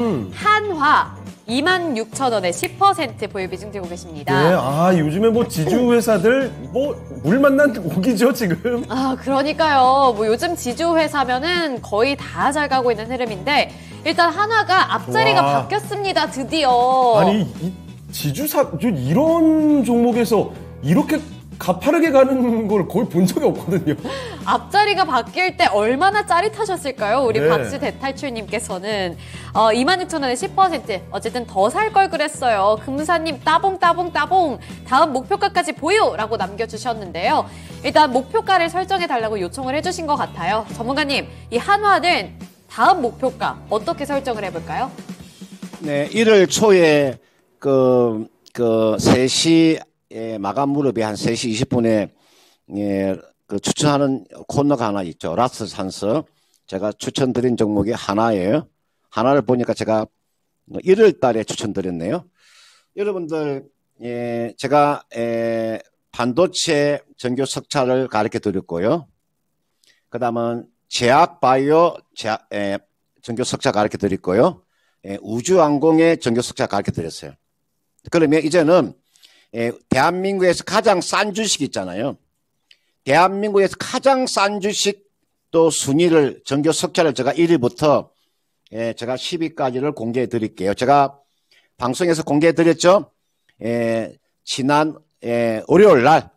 음. 한화 2만 6천 원에 10% 보유비중 되고 계십니다. 네, 아 요즘에 뭐 지주 회사들 뭐 물 만난 고기죠 지금. 아 그러니까요. 뭐 요즘 지주 회사면은 거의 다 잘 가고 있는 흐름인데 일단 한화가 앞자리가 와. 바뀌었습니다. 드디어. 아니 이, 지주사 이런 종목에서 이렇게 가파르게 가는 걸 거의 본 적이 없거든요. 앞자리가 바뀔 때 얼마나 짜릿하셨을까요? 우리 네. 박수 대탈출님께서는 어, 26,000원에 10% 어쨌든 더 살 걸 그랬어요. 금사님 따봉 따봉 따봉 다음 목표가까지 보유! 라고 남겨주셨는데요. 일단 목표가를 설정해달라고 요청을 해주신 것 같아요. 전문가님 이 한화는 다음 목표가 어떻게 설정을 해볼까요? 네, 1월 초에 그, 그 3시 예, 마감 무렵에 한 3시 20분에 예, 그 추천하는 코너가 하나 있죠. 라스 산서. 제가 추천드린 종목이 하나예요. 하나를 보니까 제가 1월 달에 추천드렸네요. 여러분들, 예, 제가, 예, 반도체 전교 석차를 가르쳐 드렸고요. 그 다음은 제약 바이오 제약, 예, 전교 석차 가르쳐 드렸고요. 예, 우주항공의 전교 석차 가르쳐 드렸어요. 그러면 이제는 예, 대한민국에서 가장 싼 주식 있잖아요. 대한민국에서 가장 싼 주식 또 순위를 정교 석차를 제가 1위부터 예, 제가 10위까지를 공개해 드릴게요. 제가 방송에서 공개해 드렸죠. 예, 지난 예, 월요일 날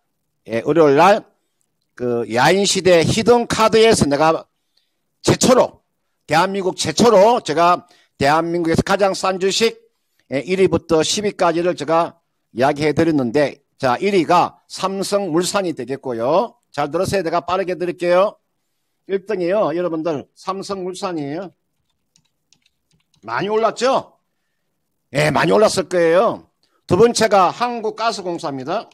예, 월요일 날그 야인 시대 히든 카드에서 내가 최초로 대한민국 최초로 제가 대한민국에서 가장 싼 주식 1위부터 예, 10위까지를 제가 이야기해 드렸는데 자 1위가 삼성 물산이 되겠고요. 잘들었어요 내가 빠르게 드릴게요. 1등이에요. 여러분들 삼성 물산이에요. 많이 올랐죠? 예, 많이 올랐을 거예요. 두 번째가 한국가스공사입니다.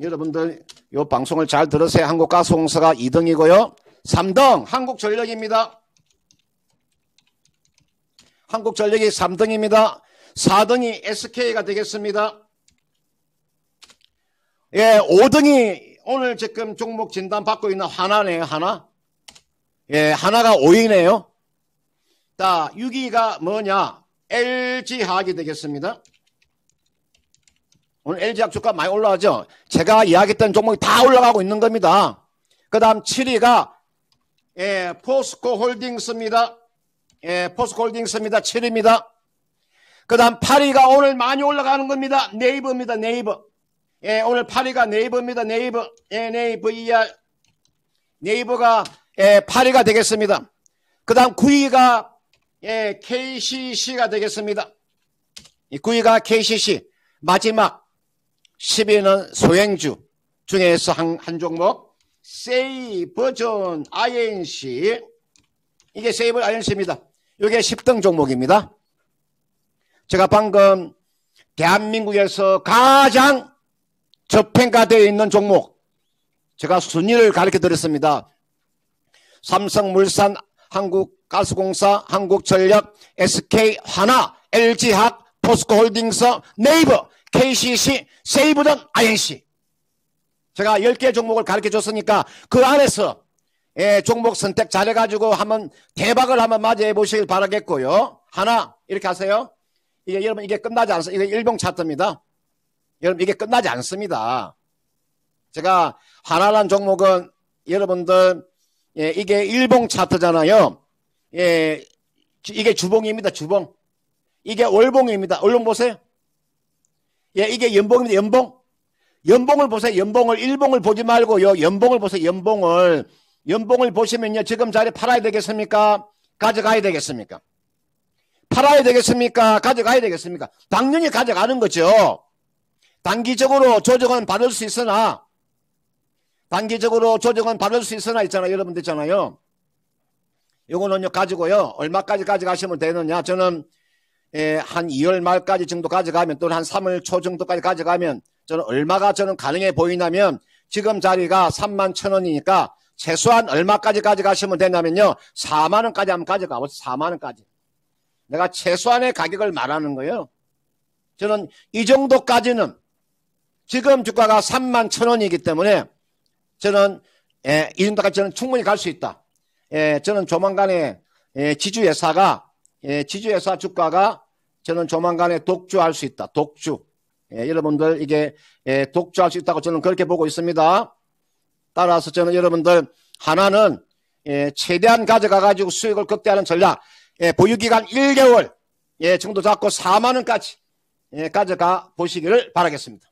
여러분들 이 방송을 잘 들으세요. 한국가스공사가 2등이고요. 3등 한국전력입니다. 한국전력이 3등입니다. 4등이 SK가 되겠습니다. 예, 5등이 오늘 지금 종목 진단 받고 있는 하나네요, 하나. 예, 하나가 5위네요. 자, 6위가 뭐냐? LG화학이 되겠습니다. 오늘 LG학 주가 많이 올라가죠? 제가 이야기했던 종목이 다 올라가고 있는 겁니다. 그 다음 7위가 예, 포스코 홀딩스입니다. 예, 포스코 홀딩스입니다. 7위입니다. 그 다음 파리가 오늘 많이 올라가는 겁니다. 네이버입니다. 네이버. 예, 오늘 파리가 네이버입니다. 네이버. 예, 네이버 이하. 네이버가 예, 파리가 되겠습니다. 그 다음 9위가 예, KCC가 되겠습니다. 9위가 KCC. 마지막 10위는 소행주 중에서 한, 한 종목. 세이버존 INC. 이게 세이버 INC입니다. 이게 10등 종목입니다. 제가 방금 대한민국에서 가장 저평가되어 있는 종목 제가 순위를 가르쳐 드렸습니다. 삼성물산, 한국가스공사, 한국전력, s k 화나 LG학, 포스코홀딩스, 네이버, KCC, 세이브전, INC 제가 10개 종목을 가르쳐 줬으니까 그 안에서 예, 종목 선택 잘해가지고 한번 대박을 한번 맞이해 보시길 바라겠고요. 하나 이렇게 하세요. 이게 여러분 이게 끝나지 않습니다. 이게 일봉 차트입니다. 여러분 이게 끝나지 않습니다. 제가 하나란 종목은 여러분들 예, 이게 일봉 차트잖아요. 예, 이게 주봉입니다. 주봉. 이게 월봉입니다. 월봉 보세요. 예, 이게 연봉입니다. 연봉. 연봉을 보세요. 연봉을 일봉을 보지 말고요. 연봉을 보세요. 연봉을 연봉을 보시면요. 지금 자리 팔아야 되겠습니까? 가져가야 되겠습니까? 팔아야 되겠습니까? 가져가야 되겠습니까? 당연히 가져가는 거죠. 단기적으로 조정은 받을 수 있으나 단기적으로 조정은 받을 수 있으나 있잖아요. 여러분들 있잖아요. 요거는요 가지고요. 얼마까지 가져가시면 되느냐. 저는 예, 한 2월 말까지 정도 가져가면 또는 한 3월 초 정도까지 가져가면 저는 얼마가 저는 가능해 보이냐면 지금 자리가 3만 천 원이니까 최소한 얼마까지 가져가시면 되냐면요. 4만 원까지 한번 가져가보세요. 4만 원까지. 내가 최소한의 가격을 말하는 거예요. 저는 이 정도까지는 지금 주가가 3만 천 원이기 때문에 저는 예, 이 정도까지 저는 충분히 갈 수 있다. 예, 저는 조만간에 예, 지주회사가 예, 지주회사 주가가 저는 조만간에 독주할 수 있다. 독주. 예, 여러분들 이게 예, 독주할 수 있다고 저는 그렇게 보고 있습니다. 따라서 저는 여러분들 하나는 예, 최대한 가져가가지고 수익을 극대화하는 전략. 예, 보유기간 1개월, 예, 정도 잡고 4만원까지, 예, 가져가 보시기를 바라겠습니다.